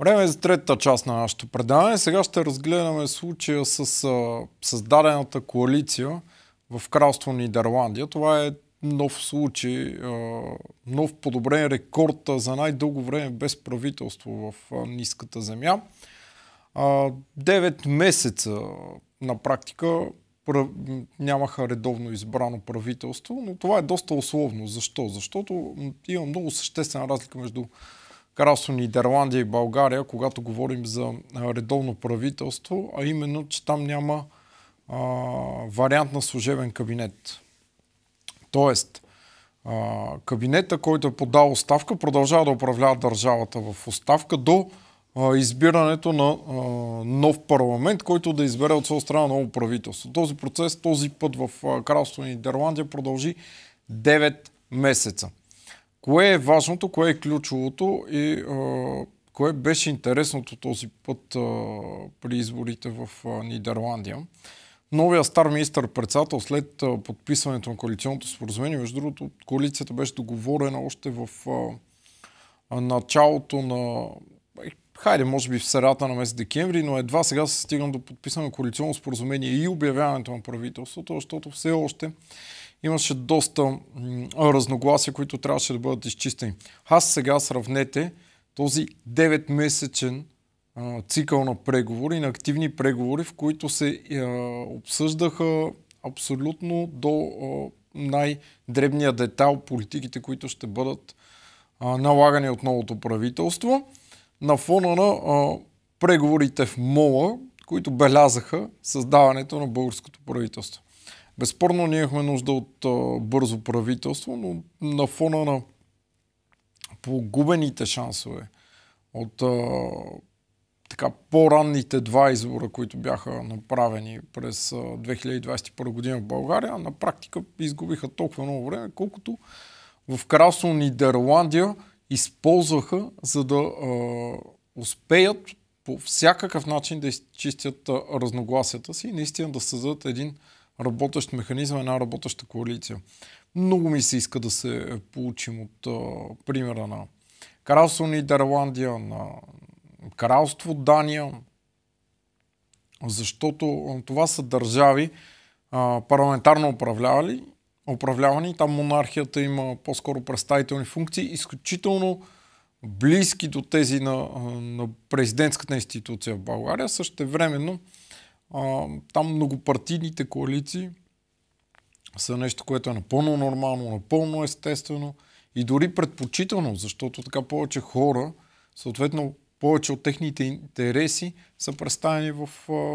Време е за третата част на нашето предаване. Сега ще разгледаме случая с а, създадената коалиция в Кралство Нидерландия. Това е нов случай, а, нов подобрен рекорд за най-дълго време без правителство в а, ниската земя. А, 9 месеца на практика нямаха редовно избрано правителство, но това е доста условно. Защо? Защото има много съществена разлика между Кралство Нидерландия и България, когато говорим за редовно правителство, а именно, че там няма а, вариант на служебен кабинет. Тоест, а, кабинета, който е подал оставка, продължава да управлява държавата в оставка до а, избирането на а, нов парламент, който да избере от своя страна ново правителство. Този процес, този път в Кралство Нидерландия продължи 9 месеца. Кое е важното, кое е ключовото и а, кое беше интересното този път а, при изборите в а, Нидерландия? Новия стар министър-председател след а, подписването на коалиционното споразумение, между другото, коалицията беше договорена още в а, началото на хайде, може би в средата на месец декември, но едва сега се стигна до на коалиционно споразумение и обявяването на правителството, защото все още имаше доста разногласия, които трябваше да бъдат изчистени. Аз сега сравнете този 9-месечен цикъл на преговори, на активни преговори, в които се обсъждаха абсолютно до най-дребния детайл политиките, които ще бъдат налагани от новото правителство, на фона на преговорите в МОЛА, които белязаха създаването на българското правителство. Безспорно ние имахме нужда от а, бързо правителство, но на фона на погубените шансове от а, така по-ранните два избора, които бяха направени през 2021 година в България, на практика изгубиха толкова много време, колкото в Красно Нидерландия използваха, за да а, успеят по всякакъв начин да изчистят разногласията си и наистина да създадат един работещ механизъм, една работеща коалиция. Много ми се иска да се получим от а, примера на Кралство Нидерландия, на Кралство Дания, защото това са държави а, парламентарно управлявали, управлявани, там монархията има по-скоро представителни функции, изключително близки до тези на, на президентската институция в България. също времено а, там многопартийните коалиции са нещо, което е напълно нормално, напълно естествено и дори предпочитано, защото така повече хора, съответно повече от техните интереси са представени в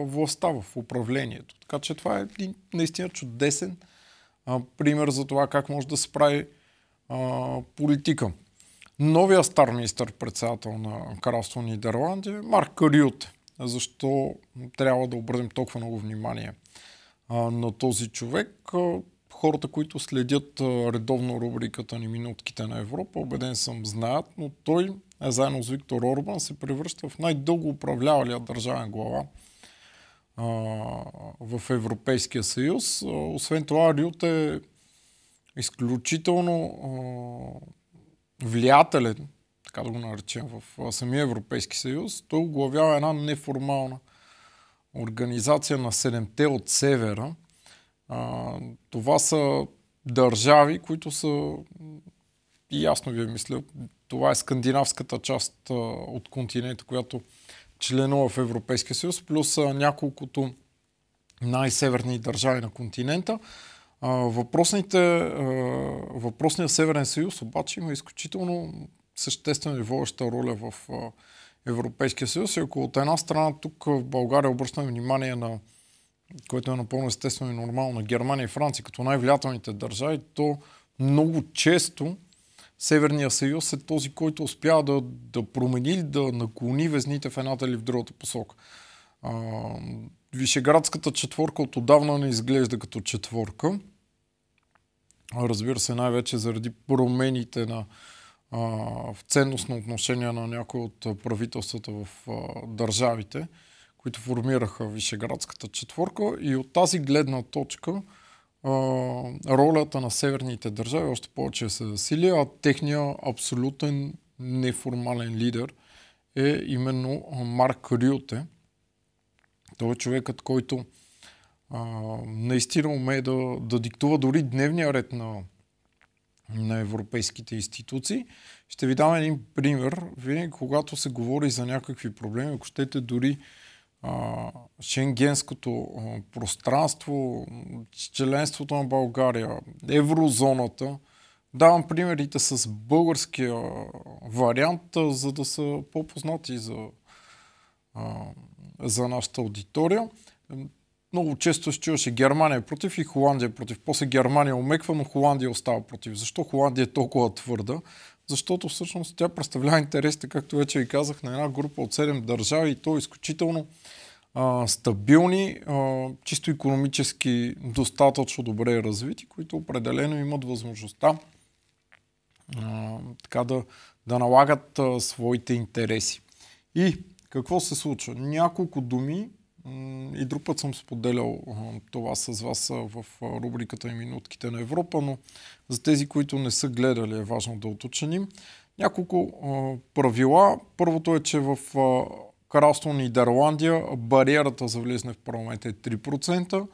властта, в управлението. Така че това е наистина чудесен а, пример за това как може да се прави а, политика. Новия стар министър-председател на Кралство Нидерландия е Марк Кариот защо трябва да обърнем толкова много внимание на този човек. Хората, които следят редовно рубриката ни Минутките на Европа, убеден съм, знаят, но той, заедно с Виктор Орбан, се превръща в най-дълго управлявалия държавен глава в Европейския съюз. Освен това, Рют е изключително влиятелен така да го наречем, в самия Европейски съюз, той оглавява една неформална организация на седемте от севера. А, това са държави, които са, и ясно ви мисля, това е скандинавската част а, от континента, която членува в Европейския съюз, плюс а, няколкото най-северни държави на континента. А, въпросните, а, въпросният Северен съюз обаче има изключително съществено и водеща роля в Европейския съюз. И ако от една страна тук в България обръщаме внимание на което е напълно естествено и нормално, на Германия и Франция като най-влиятелните държави, то много често Северния съюз е този, който успява да, да промени да наклони везните в едната или в другата посока. Вишеградската четворка от отдавна не изглежда като четворка. Разбира се, най-вече заради промените на в ценностно отношение на някои от правителствата в държавите, които формираха Вишеградската четворка. И от тази гледна точка ролята на северните държави още повече се засили, а техния абсолютен неформален лидер е именно Марк Рюте. Той е човекът, който а, наистина умее да, да диктува дори дневния ред на на европейските институции. Ще ви дам един пример. Винаги, когато се говори за някакви проблеми, ако щете дори шенгенското пространство, членството на България, еврозоната, давам примерите с българския вариант, за да са по-познати за, за нашата аудитория много често се чуваше Германия е против и Холандия е против. После Германия омеква, но Холандия остава против. Защо Холандия е толкова твърда? Защото всъщност тя представлява интересите, както вече ви казах, на една група от 7 държави и то е изключително а, стабилни, а, чисто економически достатъчно добре развити, които определено имат възможността а, така да, да налагат а, своите интереси. И какво се случва? Няколко думи и друг път съм споделял това с вас в рубриката и минутките на Европа, но за тези, които не са гледали, е важно да уточним. Няколко правила. Първото е, че в Кралство Нидерландия бариерата за влизане в парламент е 3%.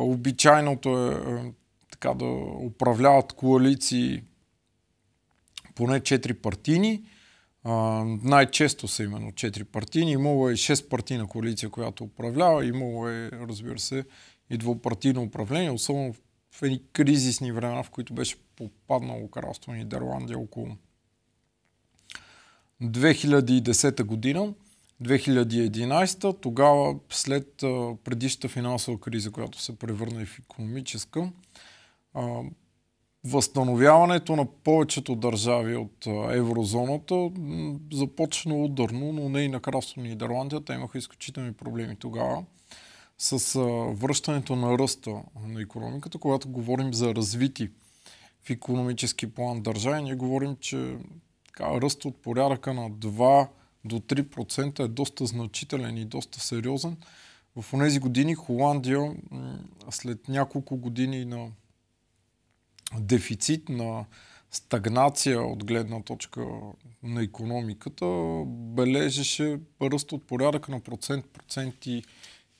Обичайното е, е така да управляват коалиции поне 4 партийни най-често са именно 4 партийни. Имало е шест партийна коалиция, която управлява. Имало е, разбира се, и двупартийно управление, особено в едни кризисни времена, в които беше попаднало кралство Нидерландия около 2010 година. 2011, тогава след предишната финансова криза, която се превърна и в економическа, възстановяването на повечето държави от еврозоната започна ударно, но не и на Красно Нидерландия. Те имаха изключителни проблеми тогава с връщането на ръста на економиката, когато говорим за развити в економически план държави, ние говорим, че така, ръст от порядъка на 2 до 3% е доста значителен и доста сериозен. В тези години Холандия след няколко години на дефицит, на стагнация от гледна точка на економиката, бележеше ръст от порядъка на процент, проценти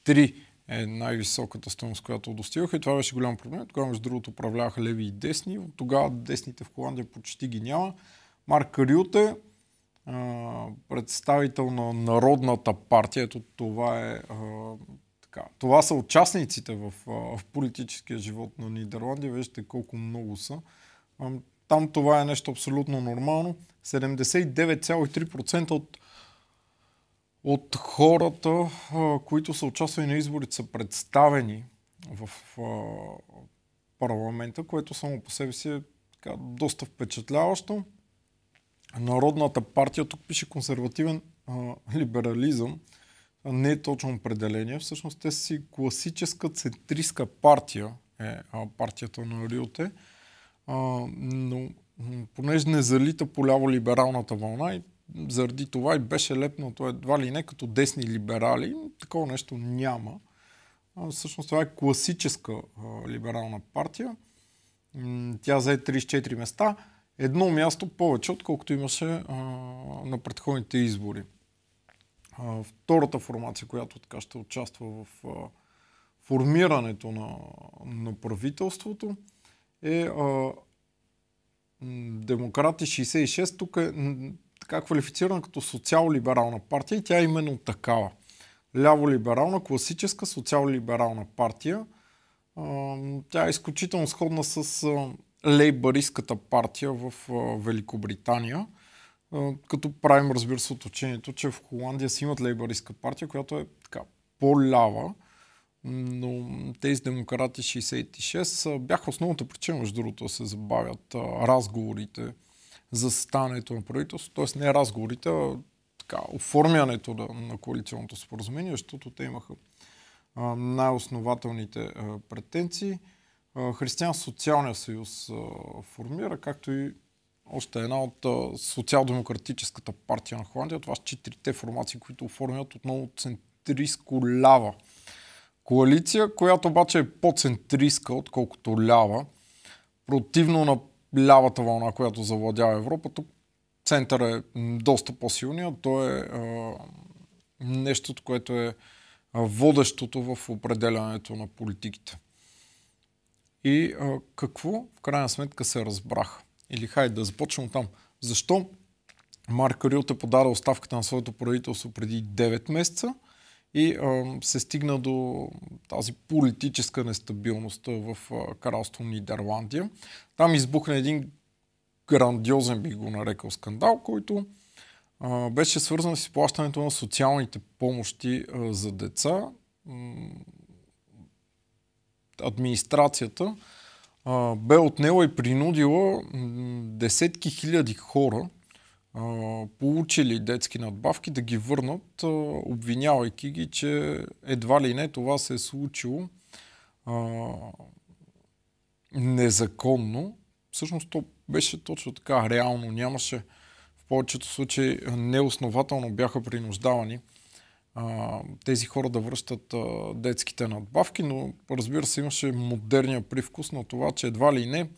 3 е най-високата стоеност, която достигаха и това беше голям проблем. Тогава, между другото, управляваха леви и десни. От тогава десните в Холандия почти ги няма. Марк Рюте, представител на Народната партия, ето това е така. Това са участниците в, в политическия живот на Нидерландия. Вижте колко много са. Там това е нещо абсолютно нормално. 79,3% от, от хората, които са участвали на изборите, са представени в парламента, което само по себе си е така, доста впечатляващо. Народната партия, тук пише консервативен а, либерализъм, не е точно определение. Всъщност те си класическа центристка партия, е партията на Риоте, но понеже не залита поляво либералната вълна и заради това и беше лепнато едва ли не като десни либерали, такова нещо няма. Всъщност това е класическа либерална партия. Тя зае 34 места, едно място повече, отколкото имаше на предходните избори втората формация, която така ще участва в а, формирането на, на правителството, е а, Демократи 66. Тук е така квалифицирана като социал-либерална партия и тя е именно такава. Ляво-либерална, класическа социал-либерална партия. А, тя е изключително сходна с лейбаристската партия в а, Великобритания като правим, разбира се, от учението, че в Холандия си имат лейбористка партия, която е така по-лява, но тези демократи 66 бяха основната причина, между другото, да се забавят разговорите за станането на правителство, т.е. не разговорите, а така, оформянето на, на коалиционното споразумение, защото те имаха най-основателните претенции. Християн-социалния съюз формира, както и още една от социал-демократическата партия на Холандия. Това са четирите формации, които оформят отново центристко-лява коалиция, която обаче е по-центристка, отколкото лява. Противно на лявата вълна, която завладява Европа, тук център е доста по-силния. Той е а, нещото, което е водещото в определянето на политиките. И какво в крайна сметка се разбраха? Или хайде да започнем там. Защо Марк е подаде оставката на своето правителство преди 9 месеца и а, се стигна до тази политическа нестабилност в а, кралство Нидерландия. Там избухна един грандиозен, би го нарекал, скандал, който а, беше свързан с изплащането на социалните помощи а, за деца. Администрацията а, бе отнела и принудила десетки хиляди хора, а, получили детски надбавки, да ги върнат, а, обвинявайки ги, че едва ли не това се е случило а, незаконно. Всъщност то беше точно така реално. Нямаше в повечето случаи неоснователно бяха принуждавани а, тези хора да връщат а, детските надбавки, но разбира се имаше модерния привкус на това, че едва ли не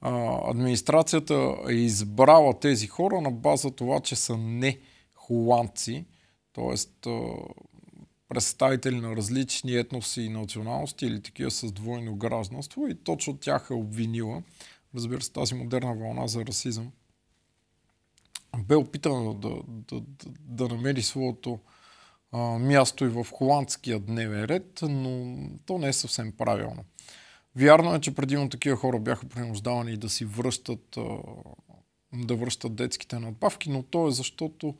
а, администрацията е избрала тези хора на база това, че са не холандци, т.е. представители на различни етноси и националности или такива с двойно гражданство и точно тях е обвинила. Разбира се, тази модерна вълна за расизъм бе опитана да, да, да, да намери своето място и в холандския дневен ред, но то не е съвсем правилно. Вярно е, че предимно такива хора бяха принуждавани да си връщат, да връщат детските надбавки, но то е защото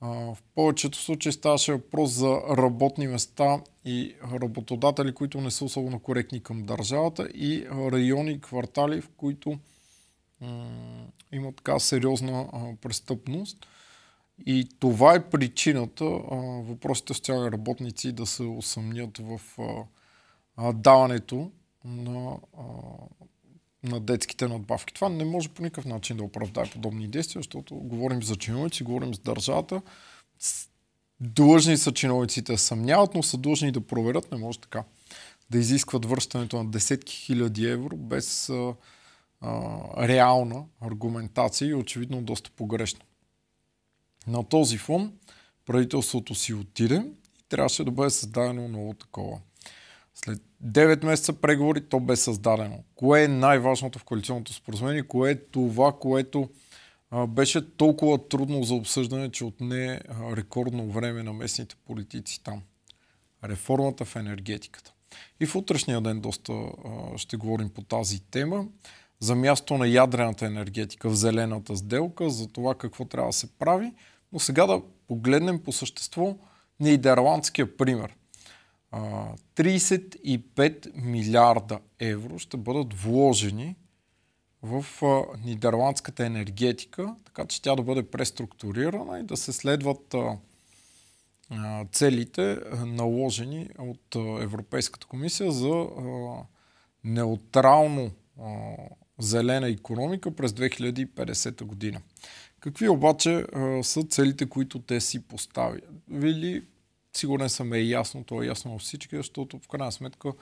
в повечето случаи ставаше въпрос за работни места и работодатели, които не са особено коректни към държавата и райони, квартали, в които м- има така сериозна а, престъпност. И това е причината а, въпросите тях работници да се усъмнят в а, а, даването на, а, на детските надбавки. Това не може по никакъв начин да оправдае подобни действия, защото говорим за чиновници, говорим за държавата. Длъжни са чиновниците да съмняват, но са длъжни да проверят. Не може така да изискват връщането на десетки хиляди евро без а, а, реална аргументация и очевидно доста погрешно. На този фон правителството си отиде и трябваше да бъде създадено ново такова. След 9 месеца преговори то бе създадено. Кое е най-важното в коалиционното споразумение? Кое е това, което а, беше толкова трудно за обсъждане, че отне а, рекордно време на местните политици там? Реформата в енергетиката. И в утрешния ден доста а, ще говорим по тази тема. За място на ядрената енергетика в зелената сделка, за това какво трябва да се прави – но сега да погледнем по същество нидерландския пример. 35 милиарда евро ще бъдат вложени в нидерландската енергетика, така че тя да бъде преструктурирана и да се следват целите наложени от Европейската комисия за неутрално зелена економика през 2050 година. Какви обаче а, са целите, които те си поставят? Вили, сигурен съм е ясно, то е ясно на всички, защото в крайна сметка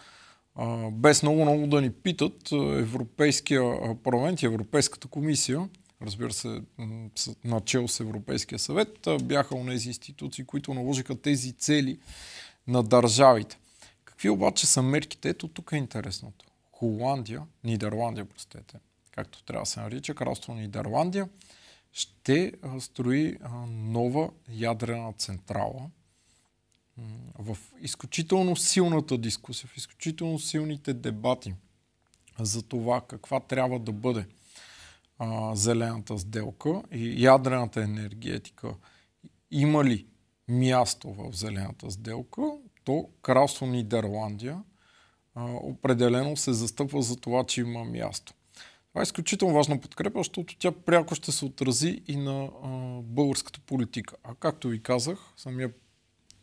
а, без много-много да ни питат Европейския парламент и Европейската комисия, разбира се, начал с Европейския съвет, бяха у нези институции, които наложиха тези цели на държавите. Какви обаче са мерките? Ето тук е интересното. Холандия, Нидерландия, простете, както трябва да се нарича, кралство Нидерландия, ще строи нова ядрена централа в изключително силната дискусия, в изключително силните дебати за това каква трябва да бъде зелената сделка и ядрената енергетика има ли място в зелената сделка, то Кралство Нидерландия определено се застъпва за това, че има място. Това е изключително важна подкрепа, защото тя пряко ще се отрази и на а, българската политика. А както ви казах, самия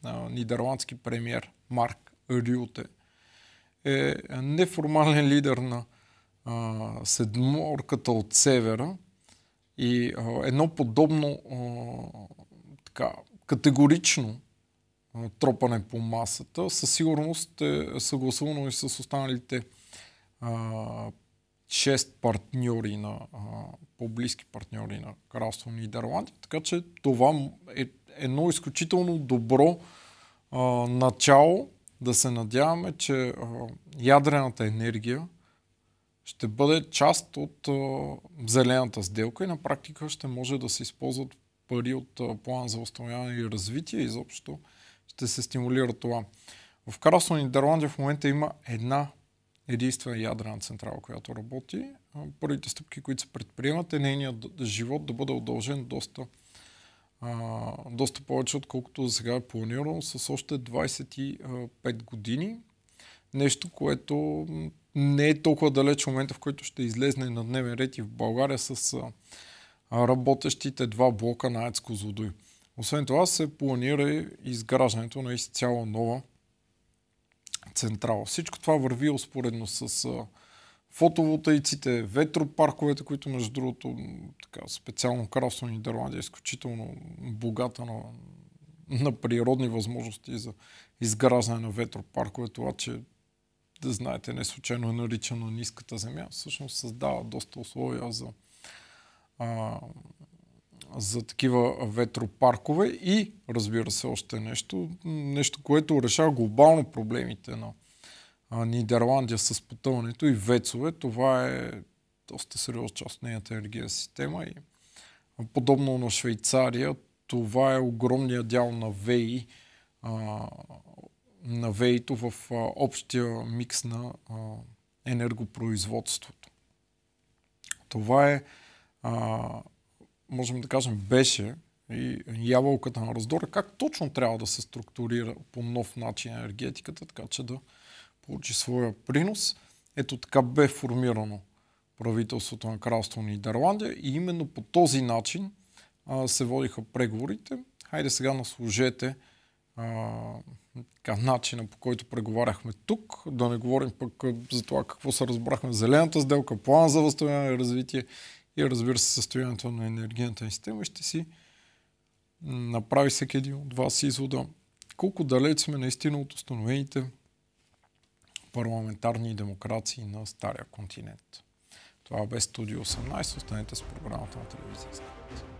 а, нидерландски премьер Марк Рюте е неформален лидер на а, седморката от севера и а, едно подобно а, така, категорично а, тропане по масата със сигурност е съгласувано и с останалите а, 6 партньори на а, по-близки партньори на Кралство Нидерландия. Така че това е едно изключително добро а, начало да се надяваме, че а, ядрената енергия ще бъде част от а, зелената сделка и на практика ще може да се използват пари от а, план за възстановяване и развитие. и заобщо ще се стимулира това. В Кралство Нидерландия в момента има една единствена ядрена централа, която работи. Първите стъпки, които се предприемат е нейният живот да бъде удължен доста, а, доста повече, отколкото за сега е планирано, с още 25 години. Нещо, което не е толкова далеч в момента, в който ще излезне на дневен ред и в България с а, работещите два блока на Ецко злодой, Освен това се планира изграждането на изцяло нова централа. Всичко това върви успоредно с фотоволтаиците, ветропарковете, които между другото така, специално Кралство Нидерландия е изключително богата на, на природни възможности за изграждане на ветропаркове. Това, че да знаете, не случайно е наричано ниската земя, всъщност създава доста условия за а, за такива ветропаркове и разбира се още нещо, нещо, което решава глобално проблемите на Нидерландия с потъването и вецове. Това е доста сериозна част от нейната енергия система и подобно на Швейцария, това е огромния дял на ВЕИ, на ВЕИто в общия микс на енергопроизводството. Това е можем да кажем, беше и ябълката на раздора, как точно трябва да се структурира по нов начин енергетиката, така че да получи своя принос. Ето така бе формирано правителството на Кралство Нидерландия и именно по този начин а, се водиха преговорите. Хайде сега наслужете а, така, начина по който преговаряхме тук. Да не говорим пък за това какво се разбрахме в зелената сделка, план за възстановяване и развитие и разбира се състоянието на енергийната ни система, ще си направи всеки един от вас извода колко далеч сме наистина от установените парламентарни демокрации на Стария континент. Това е бе Студио 18. Останете с програмата на телевизията.